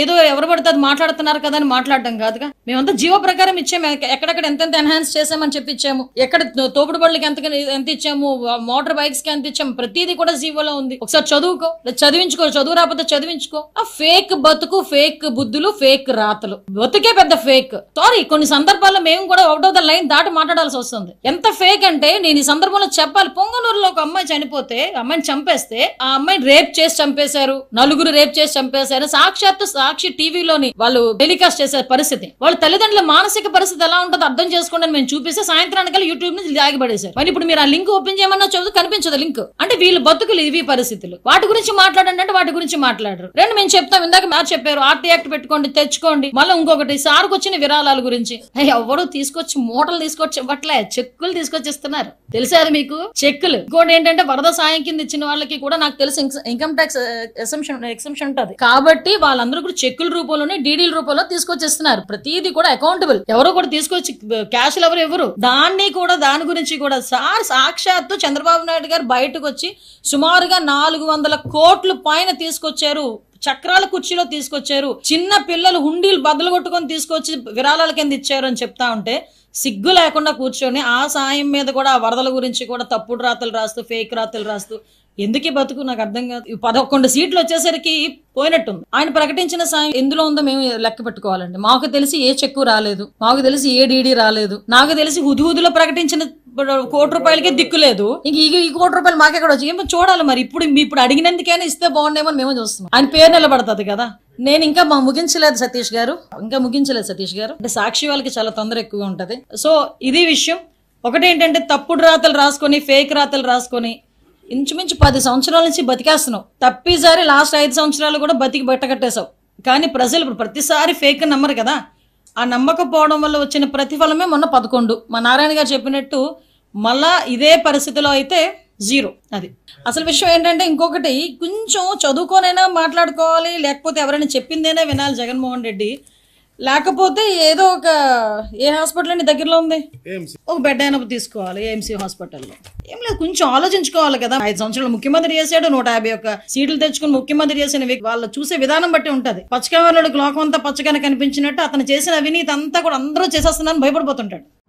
ఏదో ఎవరు పడితే అది మాట్లాడుతున్నారు కదా అని మాట్లాడడం కాదుగా మేమంతా జీవ ప్రకారం ఇచ్చాము ఎక్కడెక్కడ ఎంతెంత ఎన్హాన్స్ చేసామని చెప్పి ఇచ్చాము ఎక్కడ తోపుడు బళ్ళకి ఎంత ఎంత ఇచ్చాము మోటార్ బైక్స్ కి ఎంత ఇచ్చాము ప్రతిదీ కూడా జీవోలో ఉంది ఒకసారి చదువుకో చదివించుకో చదువు రాకపోతే చదివించుకో ఆ ఫేక్ బతుకు ఫేక్ బుద్ధులు ఫేక్ రాతలు బతుకే పెద్ద ఫేక్ సారీ కొన్ని సందర్భాల్లో మేము కూడా అవుట్ ఆఫ్ ద లైన్ దాటి మాట్లాడాల్సి వస్తుంది ఎంత ఫేక్ అంటే నేను ఈ సందర్భంలో చెప్పాలి పొంగనూరులో ఒక అమ్మాయి చనిపోతే అమ్మాయిని చంపేస్తే ఆ అమ్మాయిని రేప్ చేసి చంపేశారు నలుగురు రేప్ చేసి చంపేశారు సాక్షాత్తు సాక్షి టీవీలోని వాళ్ళు టెలికాస్ట్ చేసే పరిస్థితి వాళ్ళ తల్లిదండ్రుల మానసిక పరిస్థితి ఎలా ఉంటుందో అర్థం చేసుకోండి మేము చూపిస్తే సాయంత్రానికి యూట్యూబ్ నుంచి దాగిపడేసారు మరి ఇప్పుడు మీరు ఆ లింక్ ఓపెన్ చేయమన్నా చదువు కనిపించదు లింక్ అంటే వీళ్ళు బతుకులు ఇవి పరిస్థితులు వాటి గురించి మాట్లాడండి అంటే వాటి గురించి మాట్లాడరు రెండు మేము చెప్తాం ఇందాక మ్యాచ్ చెప్పారు ఆర్టీ యాక్ట్ పెట్టుకోండి తెచ్చుకోండి మళ్ళీ ఇంకొకటి సార్కు వచ్చిన విరాళాల గురించి ఎవరు తీసుకొచ్చి మూటలు తీసుకొచ్చి ఇవ్వట్లే చెక్కులు తీసుకొచ్చి ఇస్తున్నారు తెలిసారు మీకు చెక్కులు ఇంకోటి ఏంటంటే వరద సాయం కింద ఇచ్చిన వాళ్ళకి కూడా నాకు తెలిసి ఇన్కమ్ ట్యాక్స్ ఎక్సెంప్షన్ ఎక్సెంప్షన్ ఉంటది కాబట్టి వాళ్ళందరూ ఇప్పుడు చెక్కుల రూపంలోనే డీడీల రూపంలో తీసుకొచ్చేస్తున్నారు ప్రతిదీ కూడా అకౌంటబుల్ ఎవరు కూడా తీసుకొచ్చి క్యాష్ ఎవరు ఎవరు దాన్ని కూడా దాని గురించి కూడా సార్ సాక్షాత్తు చంద్రబాబు నాయుడు గారు బయటకు వచ్చి సుమారుగా నాలుగు వందల కోట్లు పైన తీసుకొచ్చారు చక్రాల కుర్చీలో తీసుకొచ్చారు చిన్న పిల్లలు హుండీలు బదులు కొట్టుకొని తీసుకొచ్చి విరాళాల కింద ఇచ్చారు అని చెప్తా ఉంటే సిగ్గు లేకుండా కూర్చొని ఆ సాయం మీద కూడా వరదల గురించి కూడా తప్పుడు రాతలు రాస్తూ ఫేక్ రాతలు రాస్తూ ఎందుకే బతుకు నాకు అర్థం కాదు పదకొండు సీట్లు వచ్చేసరికి పోయినట్టుంది ఆయన ప్రకటించిన సాయం ఎందులో ఉందో మేము లెక్క పెట్టుకోవాలండి మాకు తెలిసి ఏ చెక్కు రాలేదు మాకు తెలిసి ఏ డీడీ రాలేదు నాకు తెలిసి హుదుహుదులో ప్రకటించిన కోటి రూపాయలకే దిక్కు లేదు ఇంక ఈ కోటి రూపాయలు మాకెక్కడ వచ్చి ఏమో చూడాలి మరి ఇప్పుడు ఇప్పుడు అడిగినందుకైనా ఇస్తే బాగుండేమో మేము చూస్తున్నాం ఆయన పేరు నిలబడుతుంది కదా నేను ఇంకా మా ముగించలేదు సతీష్ గారు ఇంకా ముగించలేదు సతీష్ గారు అంటే సాక్షి వాళ్ళకి చాలా తొందర ఎక్కువగా ఉంటది సో ఇది విషయం ఒకటి ఏంటంటే తప్పుడు రాతలు రాసుకొని ఫేక్ రాతలు రాసుకొని ఇంచుమించు పది సంవత్సరాల నుంచి బతికేస్తున్నావు తప్పిసారి లాస్ట్ ఐదు సంవత్సరాలు కూడా బతికి బట్టగట్టేశావు కానీ ప్రజలు ప్రతిసారి ఫేక్ నమ్మరు కదా ఆ నమ్మకపోవడం వల్ల వచ్చిన ప్రతిఫలమే మొన్న పదకొండు మా నారాయణ గారు చెప్పినట్టు మళ్ళా ఇదే పరిస్థితిలో అయితే జీరో అది అసలు విషయం ఏంటంటే ఇంకొకటి కొంచెం చదువుకోనైనా మాట్లాడుకోవాలి లేకపోతే ఎవరైనా చెప్పిందైనా వినాలి జగన్మోహన్ రెడ్డి లేకపోతే ఏదో ఒక ఏ హాస్పిటల్ అండి దగ్గరలో ఉంది ఒక బెడ్ అయినప్పుడు తీసుకోవాలి ఏఎంసీ హాస్పిటల్లో ఏం లేదు కొంచెం ఆలోచించుకోవాలి కదా ఐదు సంవత్సరాలు ముఖ్యమంత్రి చేశాడు నూట యాభై ఒక్క సీట్లు తెచ్చుకుని ముఖ్యమంత్రి చేసిన వాళ్ళు చూసే విధానం బట్టి ఉంటది పచ్చకవర్ణుడికి లోకం అంతా పచ్చగానే కనిపించినట్టు అతను చేసిన అవినీతి అంతా కూడా అందరూ చేసేస్తున్నారని భయపడిపోతుంటాడు